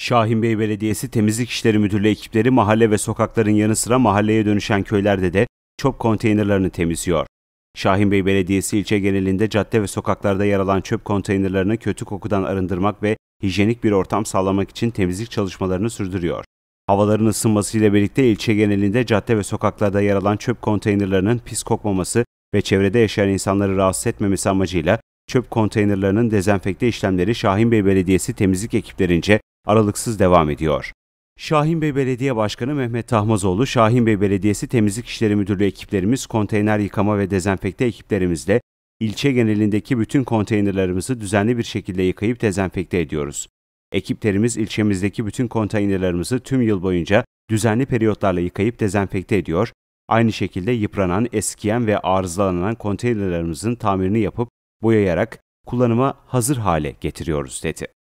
Şahinbey Belediyesi Temizlik İşleri Müdürlüğü ekipleri mahalle ve sokakların yanı sıra mahalleye dönüşen köylerde de çöp konteynerlerini temizliyor. Şahinbey Belediyesi ilçe genelinde cadde ve sokaklarda yer alan çöp konteynerlerini kötü kokudan arındırmak ve hijyenik bir ortam sağlamak için temizlik çalışmalarını sürdürüyor. Havaların ısınmasıyla birlikte ilçe genelinde cadde ve sokaklarda yer alan çöp konteynerlerinin pis kokmaması ve çevrede yaşayan insanları rahatsız etmemesi amacıyla çöp konteynerlerinin dezenfekte işlemleri Şahinbey Belediyesi temizlik ekiplerince aralıksız devam ediyor. Şahinbey Belediye Başkanı Mehmet Tahmazoğlu, Şahinbey Belediyesi Temizlik İşleri Müdürlüğü ekiplerimiz, konteyner yıkama ve dezenfekte ekiplerimizle ilçe genelindeki bütün konteynerlarımızı düzenli bir şekilde yıkayıp dezenfekte ediyoruz. Ekiplerimiz ilçemizdeki bütün konteynerlarımızı tüm yıl boyunca düzenli periyotlarla yıkayıp dezenfekte ediyor. Aynı şekilde yıpranan, eskiyen ve arızalanan konteynerlarımızın tamirini yapıp boyayarak kullanıma hazır hale getiriyoruz dedi.